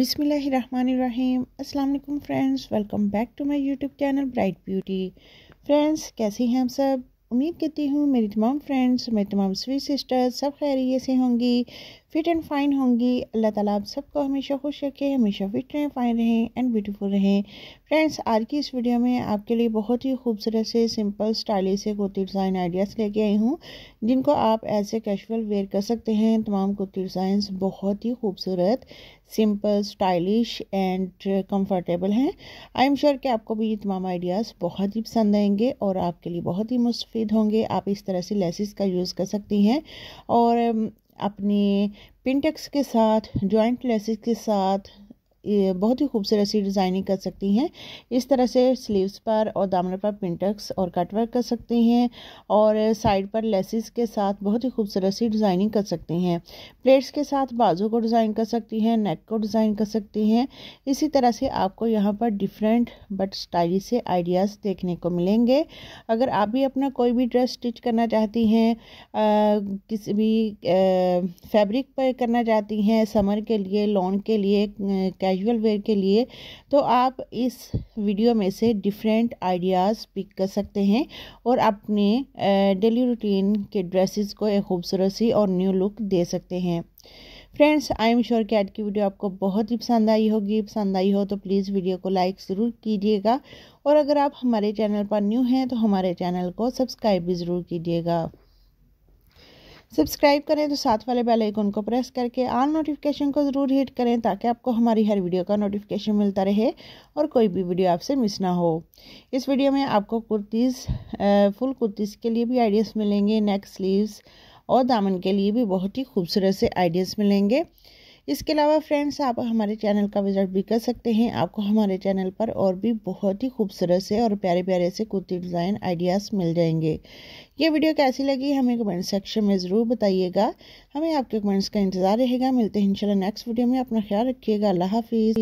अस्सलाम वालेकुम friends welcome back to my YouTube channel bright beauty friends कैसी हैं हम सब उम्मीद करती हूँ मेरी तमाम फ्रेंड्स मेरी तमाम स्वीट सिस्टर्स सब खैरियत से होंगी फिट एंड फाइन होंगी अल्लाह ताला आप सबको हमेशा खुश रखे हमेशा फिट रहें फाइन रहें एंड ब्यूटीफुल रहें फ्रेंड्स आज की इस वीडियो में आपके लिए बहुत ही खूबसूरत से सिंपल स्टाइलिश से कुर्ती डिज़ाइन आइडियाज़ लेके आई हूँ जिनको आप एज ए कैशुअल वेयर कर सकते हैं तमाम कुर्ती डिज़ाइन बहुत ही खूबसूरत सिंपल स्टाइलिश एंड कम्फर्टेबल हैं आई एम श्योर कि आपको भी ये तमाम आइडियाज़ बहुत ही पसंद आएंगे और आपके लिए बहुत ही मुस्फ सफ़ेद होंगे आप इस तरह से लेसिस का यूज़ कर सकती हैं और अपने पिंटेक्स के साथ जॉइंट लेसिस के साथ बहुत ही खूबसूरत सी डिज़ाइनिंग कर सकती हैं इस तरह से स्लीव्स पर और दामन पर पिंटक्स और कटवर्क कर सकती हैं और साइड पर लेसिस के साथ बहुत ही खूबसूरत सी डिज़ाइनिंग कर सकती हैं प्लेट्स के साथ बाजू को डिज़ाइन कर सकती हैं नेक को डिज़ाइन कर सकती हैं इसी तरह से आपको यहाँ पर डिफरेंट बट स्टाइलिश से आइडियाज़ देखने को मिलेंगे अगर आप भी अपना कोई भी ड्रेस स्टिच करना चाहती हैं किसी भी फैब्रिक पर करना चाहती हैं समर के लिए लॉन के लिए कैजुअल वेयर के लिए तो आप इस वीडियो में से डिफरेंट आइडियाज़ पिक कर सकते हैं और अपने डेली रूटीन के ड्रेसेस को एक खूबसूरत सी और न्यू लुक दे सकते हैं फ्रेंड्स आई एम श्योर कि आज की वीडियो आपको बहुत ही पसंद आई होगी पसंद आई हो तो प्लीज़ वीडियो को लाइक ज़रूर कीजिएगा और अगर आप हमारे चैनल पर न्यू हैं तो हमारे चैनल को सब्सक्राइब भी ज़रूर कीजिएगा सब्सक्राइब करें तो साथ वाले बेल आइकन को प्रेस करके आल नोटिफिकेशन को ज़रूर हिट करें ताकि आपको हमारी हर वीडियो का नोटिफिकेशन मिलता रहे और कोई भी वीडियो आपसे मिस ना हो इस वीडियो में आपको कुर्तीज़ फुल कुर्तीज़ के लिए भी आइडियाज़ मिलेंगे नेक स्लीव्स और दामन के लिए भी बहुत ही खूबसूरत से आइडियाज़ मिलेंगे इसके अलावा फ्रेंड्स आप हमारे चैनल का विज़िट भी कर सकते हैं आपको हमारे चैनल पर और भी बहुत ही खूबसूरत से और प्यारे प्यारे से कुर्ती डिज़ाइन आइडियाज़ मिल जाएंगे ये वीडियो कैसी लगी हमें कमेंट सेक्शन में ज़रूर बताइएगा हमें आपके कमेंट्स का इंतज़ार रहेगा मिलते हैं इंशाल्लाह नेक्स्ट वीडियो में अपना ख्याल रखिएगा अल्लाह हाफिज़